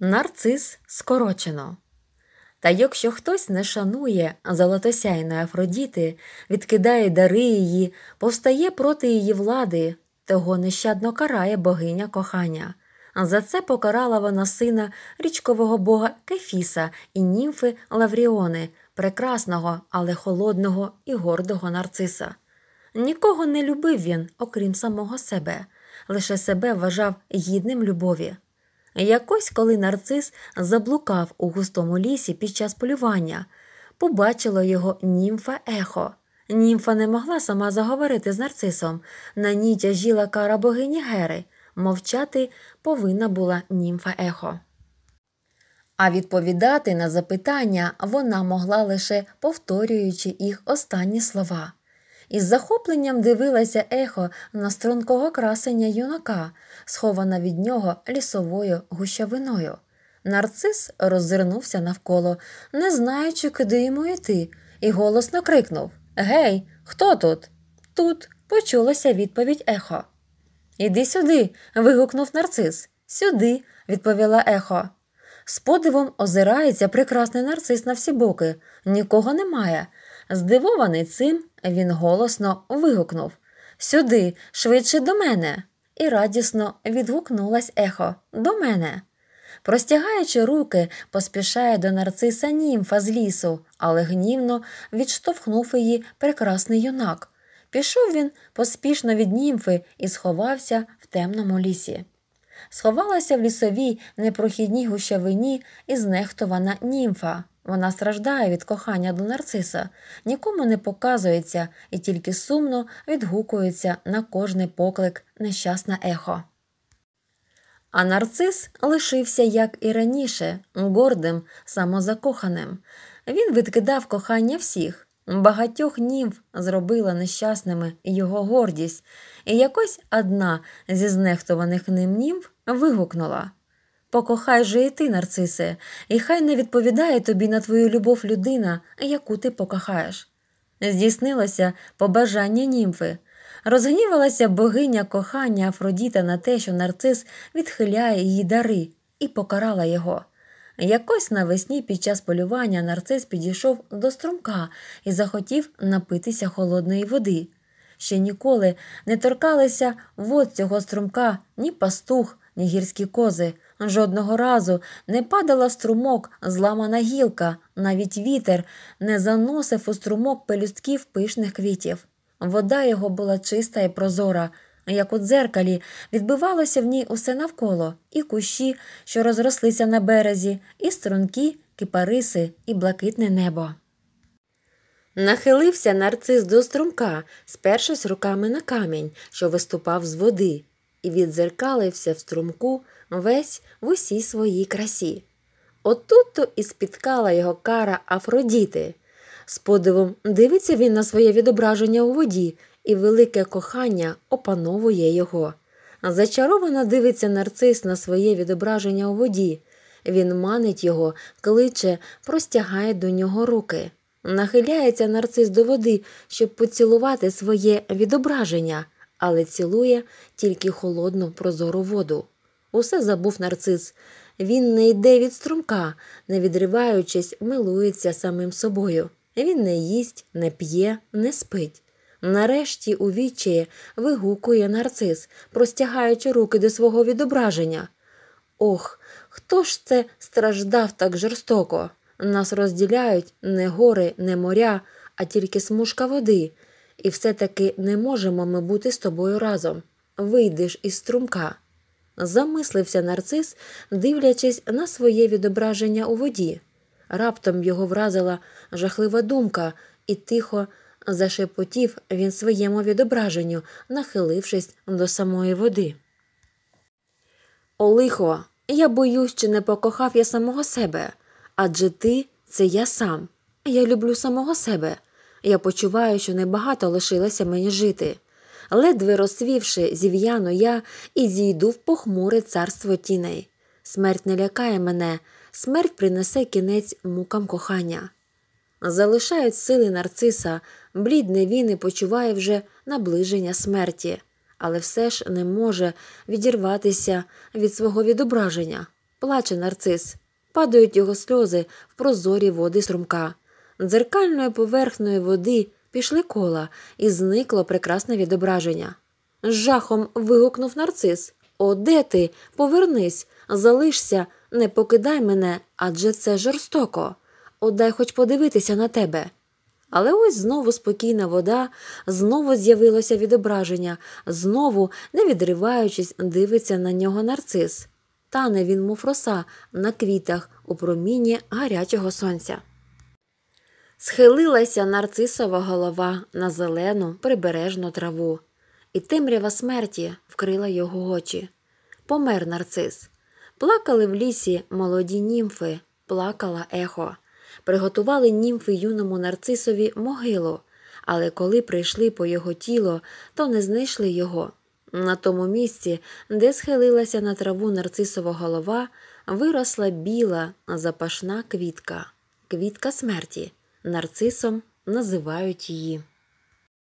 нарцис скорочено. Та якщо хтось не шанує золотосяйної Афродіти, відкидає дари її, повстає проти її влади, того нещадно карає богиня кохання. За це покарала вона сина річкового бога Кефіса і німфи Лавріони, прекрасного, але холодного і гордого нарциса. Нікого не любив він, окрім самого себе, лише себе вважав гідним любові. Якось, коли нарцис заблукав у густому лісі під час полювання, побачила його німфа ехо. Німфа не могла сама заговорити з нарцисом. На ній тяжіла кара богині Гери. Мовчати повинна була німфа ехо. А відповідати на запитання вона могла лише повторюючи їх останні слова. Із захопленням дивилася ехо на стрункого красення юнака, схована від нього лісовою гущавиною. Нарцис роззирнувся навколо, не знаючи, куди йому йти, і голосно крикнув Гей, хто тут? Тут почулася відповідь ехо. Іди сюди. вигукнув нарцис. Сюди, відповіла ехо. З подивом озирається прекрасний нарцис на всі боки, нікого немає. Здивований цим, він голосно вигукнув Сюди, швидше до мене. І радісно відгукнулась ехо до мене. Простягаючи руки, поспішає до нарциса німфа з лісу, але гнівно відштовхнув її прекрасний юнак. Пішов він поспішно від німфи і сховався в темному лісі сховалася в лісовій непрохідній гущавині і знехтована німфа. Вона страждає від кохання до нарциса, нікому не показується і тільки сумно відгукується на кожний поклик нещасне ехо. А нарцис лишився, як і раніше, гордим, самозакоханим. Він відкидав кохання всіх. Багатьох німф зробила нещасними його гордість, і якось одна зі знехтованих ним німф вигукнула Покохай же і ти, нарцисе, і хай не відповідає тобі на твою любов людина, яку ти покохаєш. Здійснилося побажання німфи. Розгнівалася богиня кохання Афродіта на те, що нарцис відхиляє її дари, і покарала його. Якось навесні під час полювання нарцис підійшов до струмка і захотів напитися холодної води. Ще ніколи не торкалися вод цього струмка ні пастух, ні гірські кози. Жодного разу не падала струмок, зламана гілка, навіть вітер не заносив у струмок пелюстків пишних квітів. Вода його була чиста і прозора як у дзеркалі, відбивалося в ній усе навколо, і кущі, що розрослися на березі, і струнки, кипариси, і блакитне небо. Нахилився нарцис до струмка, спершись руками на камінь, що виступав з води, і відзеркалився в струмку весь в усій своїй красі. Отут то і спіткала його кара Афродіти. З подивом дивиться він на своє відображення у воді, і велике кохання опановує його. Зачаровано дивиться нарцис на своє відображення у воді. Він манить його, кличе, простягає до нього руки. Нахиляється нарцис до води, щоб поцілувати своє відображення, але цілує тільки холодну прозору воду. Усе забув нарцис. Він не йде від струмка, не відриваючись, милується самим собою. Він не їсть, не п'є, не спить. Нарешті у відчаї вигукує нарцис, простягаючи руки до свого відображення. Ох, хто ж це страждав так жорстоко? Нас розділяють не гори, не моря, а тільки смужка води, і все-таки не можемо ми бути з тобою разом. Вийдеш із струмка. Замислився нарцис, дивлячись на своє відображення у воді. Раптом його вразила жахлива думка і тихо зашепотів він своєму відображенню, нахилившись до самої води. Олихо, я боюсь, чи не покохав я самого себе, адже ти це я сам. Я люблю самого себе. Я почуваю, що небагато лишилося мені жити. Ледве розсвівши, зів'яну я і зійду в похмуре царство тіней. Смерть не лякає мене, смерть принесе кінець мукам кохання залишають сили нарциса, блідне він і почуває вже наближення смерті, але все ж не може відірватися від свого відображення. Плаче нарцис, падають його сльози в прозорі води струмка. Дзеркальною поверхнею води пішли кола, і зникло прекрасне відображення. З жахом вигукнув нарцис О, де ти? Повернись, залишся, не покидай мене, адже це жорстоко. От хоч подивитися на тебе. Але ось знову спокійна вода, знову з'явилося відображення, знову, не відриваючись, дивиться на нього нарцис. Тане він, мов роса, на квітах у промінні гарячого сонця. Схилилася нарцисова голова на зелену прибережну траву, і темрява смерті вкрила його очі. Помер нарцис. Плакали в лісі молоді німфи, плакала ехо приготували німфи юному нарцисові могилу, але коли прийшли по його тіло, то не знайшли його. На тому місці, де схилилася на траву нарцисова голова, виросла біла запашна квітка, квітка смерті. Нарцисом називають її.